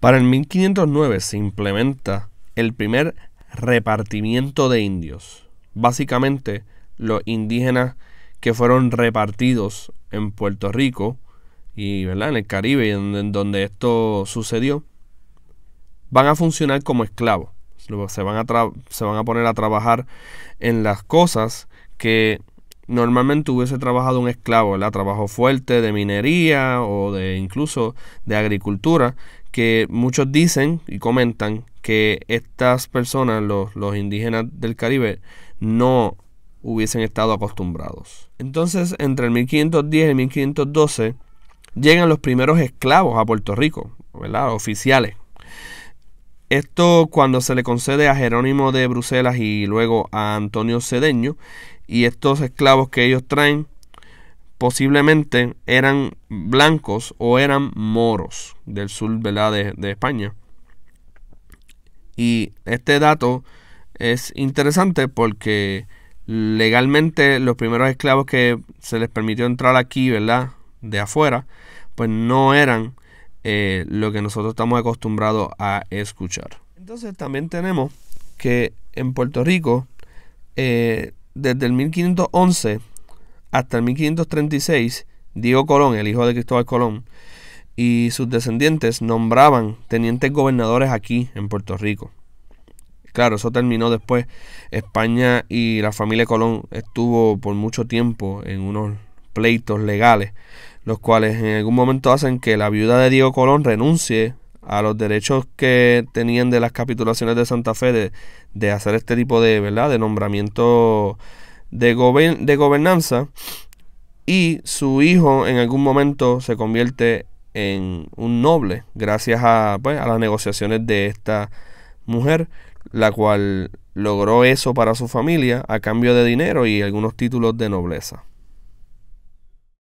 Para el 1509 se implementa el primer repartimiento de indios. Básicamente, los indígenas que fueron repartidos en Puerto Rico y ¿verdad? en el Caribe, en donde esto sucedió, van a funcionar como esclavos. Se van, a se van a poner a trabajar en las cosas que normalmente hubiese trabajado un esclavo, ¿verdad? Trabajo fuerte de minería o de incluso de agricultura, que muchos dicen y comentan que estas personas, los, indígenas del Caribe, no hubiesen estado acostumbrados. Entonces, entre el 1510 y el 1512, llegan los primeros esclavos a Puerto Rico, ¿verdad? Oficiales. Esto cuando se le concede a Jerónimo de Bruselas y luego a Antonio Cedeño. Y estos esclavos que ellos traen posiblemente eran blancos o eran moros del sur ¿verdad? De, de España. Y este dato es interesante porque legalmente los primeros esclavos que se les permitió entrar aquí, ¿verdad? De afuera, pues no eran eh, lo que nosotros estamos acostumbrados a escuchar. Entonces también tenemos que en Puerto Rico, eh, desde el 1511, hasta el 1536, Diego Colón, el hijo de Cristóbal Colón, y sus descendientes nombraban tenientes gobernadores aquí en Puerto Rico. Claro, eso terminó después. España y la familia Colón estuvo por mucho tiempo en unos pleitos legales, los cuales en algún momento hacen que la viuda de Diego Colón renuncie a los derechos que tenían de las capitulaciones de Santa Fe de, de hacer este tipo de, ¿verdad? de nombramiento de, de gobernanza y su hijo en algún momento se convierte en un noble gracias a, pues, a las negociaciones de esta mujer, la cual logró eso para su familia a cambio de dinero y algunos títulos de nobleza.